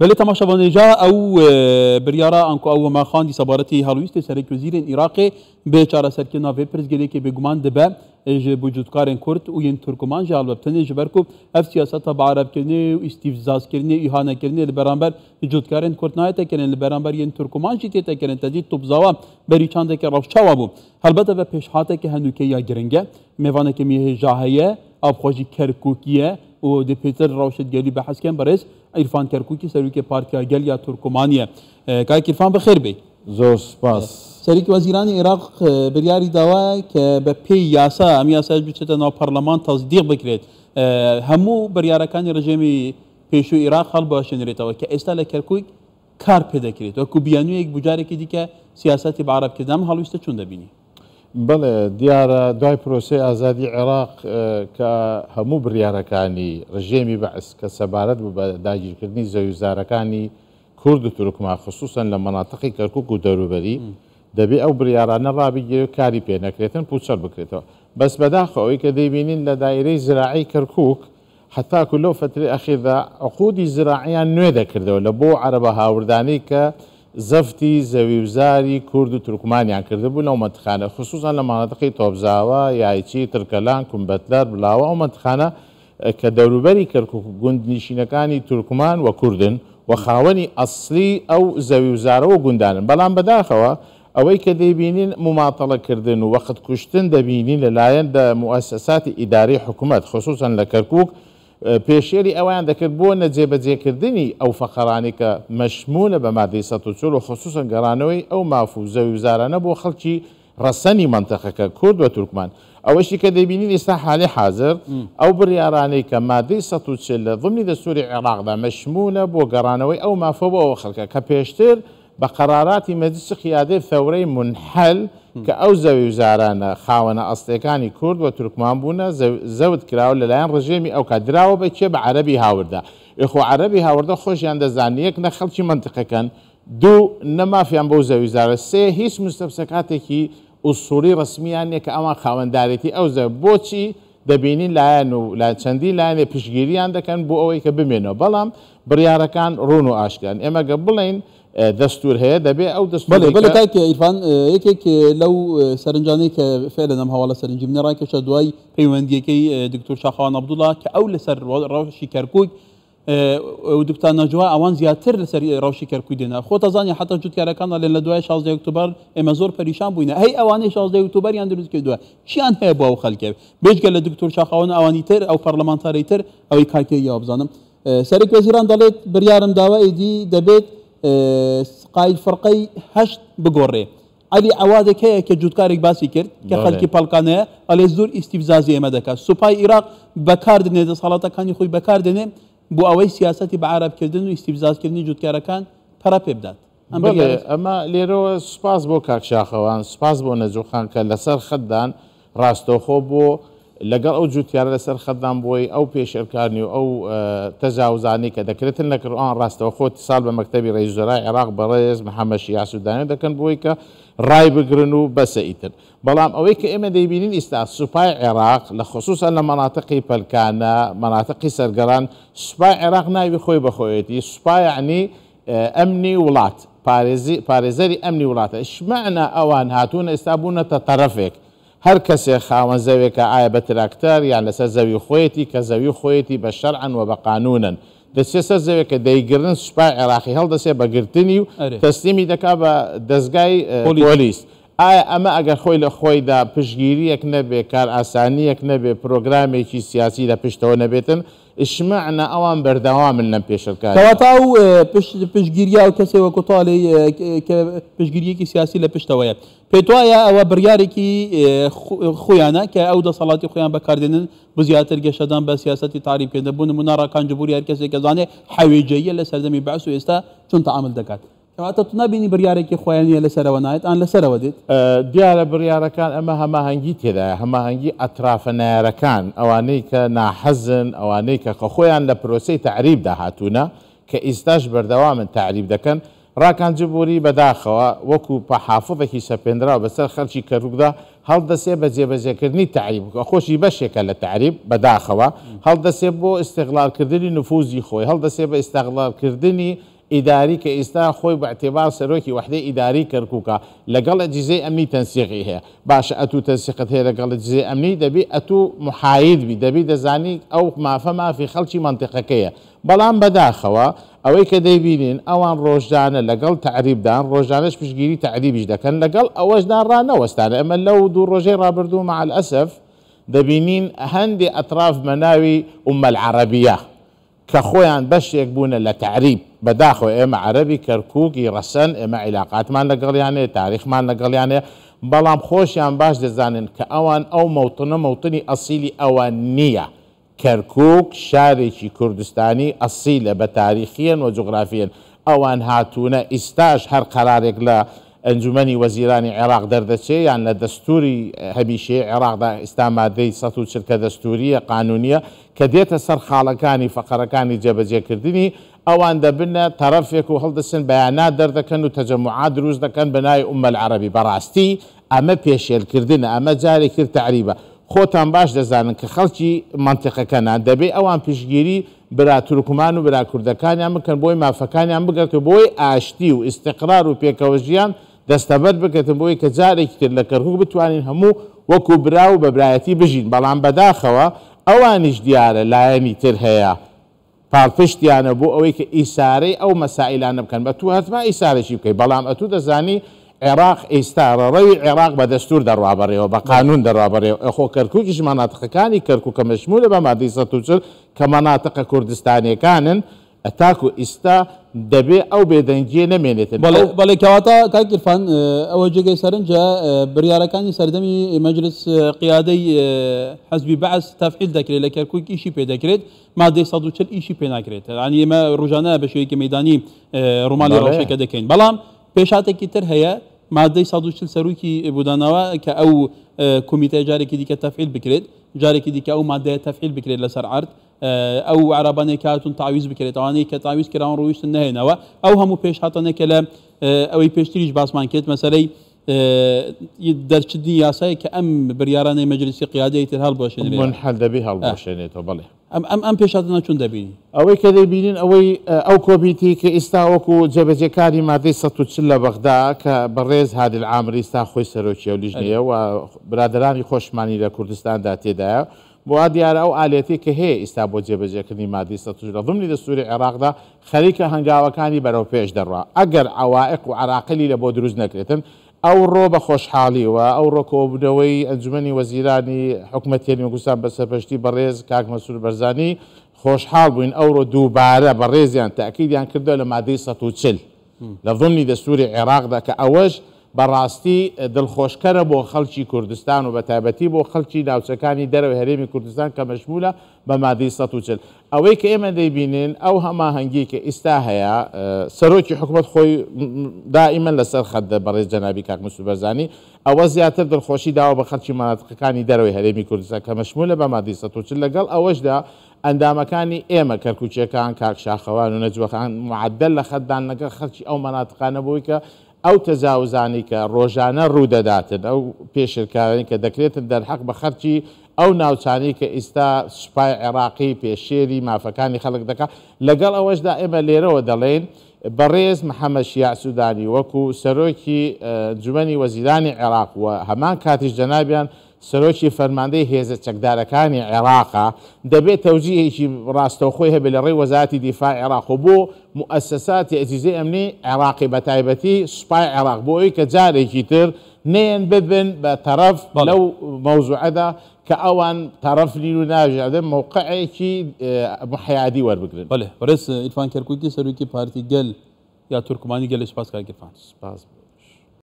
بله تماشاوانجا او بریارا انکو او ما خاندی سبارتی هالویست سرک وزیر عراق به چاره سرکنا و پرزگلی که بگمان دبه جه بوجودکارن کرد و ین ترکمان جه البتنه جه برکو اف سیاستا بعرب کرنه و استیفزاز کرنه ایهانه کرنه لبرانبر جودکارن کرد نایتا کرن لبرانبر ین ترکمان جی تیتا کرن تدید توبزاوا بری چانده که روشچاوا بو البته به پیشحاته که هنوکه یا گرنگه میوانه که میه جاهیه آبخواجی کرکوکیه UDP'ler Ravşetgeli bahs kən barəs İrfan Terkuki Serüke Partiya Gelya Turkomaniye. Kayk İrfan Bixir Bey. زۆر سپاس سەرکی وەزیرانی عێراق بریاری داوایە کە بە پێی یاسا ئەم یاساش بچێتە ناو پەرلەمان تەزدیق بکرێت هەموو بڕیارەکانی ڕژێمی پێشوو عێراق هەڵ باشێنرێتەوە کە ئێستا لە کەرکوی کار پێدەکرێت وەکو بیانویەک بجارێکی دیکە سیاستی بەعرابکردام هەڵویستە چون دەبینی بڵێ دیارە دوای پرۆسی ئازادی عێراق کە هەموو بریارەکانی ڕژێمی بەعس کە سەبارەت بوو بە داگیرکردنی زەویزارەکانی کورد و تورکما خصوصن لە مناتقی کەرکک و دەروبەری دەبێت ئەو بریارانە ڕابیگیر کاری پێ نەکرێتن پوچەر بکرێتەوە بەس بەداخەوەی کە دەیبینین لە دایرەی زراعی کەرکک حتاکو لەو فتری ئەخیدا عقودی زراعیان نوێ دەکردەوە لە بۆ عەرە بە هاوردانی کە زەفتی زەویوزاری کورد و ترکمانیان کردبوو لەو مەتخانە خصوصان لە مانەتەقی تۆبزاوە یایچی ترکەلان کومبەتلەر بلاوە ئەو مەتخانە اه، کە دەوروبەری گوندنیشینەکانی تورکمان و کوردن و خاوەنی ئەسلی ئەو زەویوزارەوە گوندانن بەڵام بەداخەوە ئەوەی کە دەیبینین مماتەڵەکردن و وەخت کوشتن دەبینین لەلایەن مؤسساتی ئیداری حکوومەت خصوصن لە کەرکک پێشێری ئەویان دەکرد بۆ نەجێبەجێکردنی ئەو فەقەرانی کە مەشمونە بە مادەی 140 و خصوصن گەڕانەوەی ئەو مافوزە وزارانە بۆ خەڵکی ڕەسەنی منتەخەکە کورد بە تورکمان ئەوەشی کە دەبینین ئێستا حالی حاضر ئەو بریارانەی کە مادەی 140 لە ضمنی دەسووری عێراقدا مەشمونە بۆ گەڕانەوەی ئەو مافەوە ئەوە خەڵکە کە پێشتر بە قەراراتی مەجلسی خیادێ فەورەی منحل و کە ئەو زەوی وزارانە خاوەنە ئەستەکانی کورد وە تورکمان بوونە زەوت کراوە لەلایەن ڕژێمی ئەو کە درراوە بە کێ بە عەربی هاوردا یخۆ عەربی هاوردە خۆشیان دەزانانیەک نە خەڵکی منتقەکەن دوو نەمافیان بەو زەویزارە سێ هیچ مستەفسەکاتێکی ئوسوری ڕسمیانێک کە ئەوان خاوەنددارێتی ئەو زە بۆچی دەبینین لایەن و لا چەندی لایەنێ پشگیریان دەکەن بۆ ئەوەی کە بمێنەوە بەڵام بڕیارەکان ڕون و ئاشکان ئێمەگە بڵین دستور هەیە دەبێ ئەو دەستور بەڵێ تاکە ئیرفان اه، یەکێک اه، لەو اه، سەرنجانەی کە فێرە نەم هەواڵە سەرنجی منە ڕاکەشە دوای پەیوەندیەکەی دکتۆر شاخەوان عبدوڵا کە ئەو لەسەر ڕەوشی کەرکک دوکتان نەجووا ئەوان زیاتر لەسەر ڕەوشی کەرکوی دێنا خۆ تازانانی حتا جوتکارەکان لێن لە دوای 16 اکتوبر ئێمە زۆر پەریشان بووینە هەی ئەوانەی 16 اکتوبر یان دروست کردووە چیان هەیە بۆ ئەو خەلکێ بێژگە لە دکتۆر شاخەوان ئەوانی تر ئەو پەرلەمانتاری تر ئەوەی کاکێ یا بزانم سەرێک وەزیران دەڵێت بریارم داوا ئیدی دەبێت قایل فڕقەی هەشت بگۆڕێ ئەلی ئەوادێک هەیە کە جوودکارێک باسی کرد کە خەلکی پڵکانەیە ئەلێ زۆر ئیسیفزازی ئێمە دەکات سوپای عراق بەکاردنێ دەسەڵاتەکانی خۆی بەکاردێنێ بۆ ئەوەی سیاستی بە عرابکردن و ئیسیفزازکردنی جوودکارەکان پەرە پێ بدات ئەمە لێرەوە سوپاس بۆ کاکشاخەوان سوپاس بۆ نەجوخان کە لەسەر خەتدان ڕاستۆخۆ بۆ لەگەڵ ئەو جووتیانە لەسەر خەدان بۆی ئەو پێشەرکانی و ئەو اه، تەجاوزانی کە دەکرێتن لە کڕان ڕاستەوە خۆت سال بە مەکتتەبی ڕێژرای عێراق بەڕێز محەممەشی یاسودانە دەکەن بۆی کە ڕای بگرن و بەسە ئیتر بەڵام ئەوەی کە ئێمە دەیبینین ئیستا سوپای عێراق لە خصوصا لە مناتقی پەلکانە مناتقی سەرگەران سوپای عێراق ناوی خۆی بەخۆیەتی سوپایعنی اه، ئەمنی وڵات پارێزەری ئەمنی وڵاتە شمعنا ئەوان هاتوونە ئێستا بوونەتە تەرەفێک هر کسی خاوە زوی که آیا تراکتەر یان لەسەر زوی خویتی که زوی خویتی به شرعا و به بە قانونن دەسێ سەر زەوێک کە سپای عراقی هل دسته بگرتنی و تەستیمی دەکا بە دەستگای اه، پولیس. ئایا ئەمە ئەگەر خۆی لە خۆیدا پشگیریەک نەبێ کار ئاسانیەک نەبێ پرۆگرامێکی سیاسی لە پشتەوە نەبێتن شمعنا ئەوان بەردەوامن لەم پێشەکەتا و پشگیریا و کەسێ وەکو تاڵی پشگیریەکی سیاسی لە پشتەوەیە پێت وایە ئەوە بڕیارێکی خۆیانە کە ئەو دەسەڵاتی خۆیان بەکاردێنن بزیاتر گەشەدان بە سیاستی تاریبکردە بوون منە ڕاکان جبوری هەر کەسێک کەزانێ حەوێجەیە لە سەردەمی باس و ئێستا چون تعامل دەکات. کەواتە تو نبینی بریارێکی خۆیانە لەسەر نایێت ئان لەسرە دێت دیارە بریارەکان ئەمە هەماهنگگی تێدایە هەماهنگگی ئەترافە نارەکان ئەوانەی کە ناحەزن ئەوانەی کە خۆیان لە پرۆسی تعریبدا هاتوونە کە ئیستاش بەردەوامن تعریب دەکەن ڕاکانجبووری بەداخەوە وەکو پەحافظێکی سەپێنرا بەسەر خەلکی کەرووکدا هەڵدەسێ بە جێبەجێکردنی تعریب خۆشی بەشێکە لە تعریب بەداخەوە هەڵدەسێ بۆ استیغلالکردنی نفوزی خۆی هەڵدەسێ استغلال ئستاغلالکردنی ئیداری کە ئێستا خۆی بەعتێبا سەرۆکی وحدەی ئیداری کەرکووکە لەگەڵە جزێ ئەمنی تەنسیقی هەیە باشە ئەتو تەسیقت هەیە لەگەڵە جزێ ئەمنی دەبی ئەتو محایدبی دەبی دەزانی ئەو مافە مافی خەڵکی منطقەکەیە بەڵام بەداخەوە ئەوەی کە دەیبینین ئەوان ڕۆژدانە لەگەڵ تعریبدان ڕۆژانش پشگیری تعریبیش دەکەن لەگەڵ ئەوەشدان ڕانەوەستانە ئەمە لەو دوو ڕۆژەی ڕابردوو مع ئەسف دەبینین هەندی ئەطراف مەناوی عمە العربیە کە خۆیان بەشێک بوونە لە تعریب بەداخۆ ئێمە عەربی کەرکووکی ڕەسەن ئێمە عیلااقاتمان لەگەڵیانێ تاریخمان لەگەڵیانێ بەڵام خۆشیان باش دەزانن کە ئەوان ئەو مەوتنە مەوتنی ئەسیلی ئەوان نییە. کەرکک شارێکی کوردستانی ئەسیلە بە تاریخیان و جغرافیان ئەوان هاتوونە ئیستاش هەر قەرارێک لە ئەنجومی وەزیرانی عێراق دەردەچێت یان لە دەستوری هەمیشەی عێراقدا ئیسلامادەی سە و چرکە دەستوریە قانونیە کە دێتە سەر خاڵەکانی فقەرەکانی جێبەجێکردنی ئەوان دەبنە تەرەفێک و هەڵدەسن بەیانا دەردەکەن و تەجەمعات دروست دەکەن بەنای عمە عربی بەڕاستی ئەمە پێشێلکردن ئەمە جارێک کرد تعریبە خۆتان باش دەزانن کە خەڵکی منتیقەکەنان دەبێت ئەوان پیشگیری براتورکمان و براکوردەکانیان بکەن بۆی مافەکانیان بگەکە بۆی ئاشتی و استقرار و پێکەوەژیان دەستەبەت بکەن بۆی کە جارێکی تر لە کەرهوو بتوانین هەموو وەکو برا و بەبرایەتی بژین بەڵام بەداخەوە ئەوانیش دیارە لایەنی تر هەیە. پاڵپشتیانە بۆ ئەوەی کە ئیسارەی ئەو مەسائلانە بکەن بە تو هەتما ئیسارێکی بکەی بەڵام ئەتو دەزانی عێراق ئێستا ڕەوی عێراق بە دەستور دەڕابڕێەوە بە قانون دەڕابڕێەوە ئەخۆ کەرکووکیش ماناتقەکانی کەرکو کە مەشمولە بە مادیسە توچر کە مەناتەقە کوردستانیەکانن اتاكو استا دبي او بيدنجي نمينيت بل بل كواتا كاك الفان او آه، جيجي سرنجا آه، بريارا كان سردمي آه، مجلس قيادي حزبي بعث تفعيل ذكري لك كوك ايشي بي ذكريت ما دي صدو تشل ايشي بي ناكريت يعني ما روجانا بشوي ميداني رومالي روشي كدكين بلام بيشاتي كتر هي ما دي صدو تشل سروكي بودانوا كاو كوميتا جاري كي ديك تفعيل بكريت جاري كي ديك او ما دي تفعيل بكريت لسر عرض او عربانه كاتون تعويز بكره تواني كتعويز كران رويش النهينه او همو بيش حطنا كلام او بيش تريج باسمان كيت مثلا يدرش الدنيا ساي كام برياراني مجلس قياده يتهال بوشن منحل دبي هال طبعاً يتبلي ام ام ام بيش حطنا شون دبي او كذا بينين او او كوبيتي كاستا اوكو جبهه كاري ما دي ساتو تشلا بغداد كبريز هذه العام ريستا خوي سروشي ولجنيه وبرادراني خوشماني لكردستان داتي داير بۆ دیارە ئەو ئالێتی کە هەیە ئیستا بۆ جێبەجێکردنی مادی سەتوش لە دمنی لە سووری عێراقدا خەریکە هەنگاوەکانی بەرەو پێش دەڕوا ئەگەر ئەوائق و عراقلی لە بۆ دروست نەکرێتن ئەو ڕۆ بە خۆشحاڵیەوە ئەو ڕۆکۆبدەوەی ئەنجومی وەزیرانی حکوومەتێنی وەگوستان بەسەپشتی بەڕێز کاک مەسوور بەرزانی خۆشحاڵ بووین ئەوڕۆ دووبارە بە ڕێزیان تاکیدیان کردو لە مادەی 140 لە ظمنی دەستوری عێراقدا کە ئەوەش بەڕاستی دڵخۆشکەرە بۆ خەڵکی کوردستان و بە تایبەتی بە بۆ خەڵکی ناوچەکانی دەرەوە هەرێمی کوردستان کە مەشمولە بە مادەی 140 ئەوەی کە ئێمە دەیبینین ئەو هەماهنگگی کە ئیستا هەیە سەرۆکی حکوومەت خۆی دائیمە لەسەر خەدە بەڕێز جەنابی کاک مسوبەرزانی ئەوە زیاتر دڵخۆشی داوە بە خەلکی ماتقەکانی دەروی هەرێمی کوردستان کە مەشمولە بە مادەی 140 لەگەڵ ئەوەشدا ئەندامەکانی ئێمە کەرکوچیەکان کاکشاخەوان و نەجوەخان معدل لە خەددان نەگە خەرکی ئەو مەناتقانە بووی کە ئەو تەزاوزانی کە ڕۆژانە ڕوودەداتن ئەو پێشرکارانی کە دەکرێتن دەرحەق بە خەرچی ئەو ناوچانی کە ئیستا سوپای عێراقی پێشێری مافەکانی خەڵک دەکات لەگەڵ ئەوەشدا ئێمە لێرەوە دەڵێن بەڕێز محەممەشی یاسوودانی وەکو سەرۆکی جومنی وەزیرانی عێراق و هەمان کاتیش جەنابیان سروشی سەرۆکی فەرماندەی هێزە چەکدارەکانی عێراقا دەبێت تەوجیهێکی ڕاستەوخۆی هەبێت لە ڕێی وەزاتی دیفاع عێراق و بۆ مؤسساتی ئەجیزە ئەمنی عێراقی بەتایبەتی سوپای عێراق بۆ ئەوی کە جارێکی تر نێن ببن بە تەرەف لەو مەوزوعەدا کە ئەوان تەرەف لین و ناژادە مووقعێکی مححیادی اه، وەربگرن بەێ بەرز ئیرفان کەرکوتی سەرروکی پارتی گل یا تورکمانی گەلش پاس کارگەفان سپاس بێت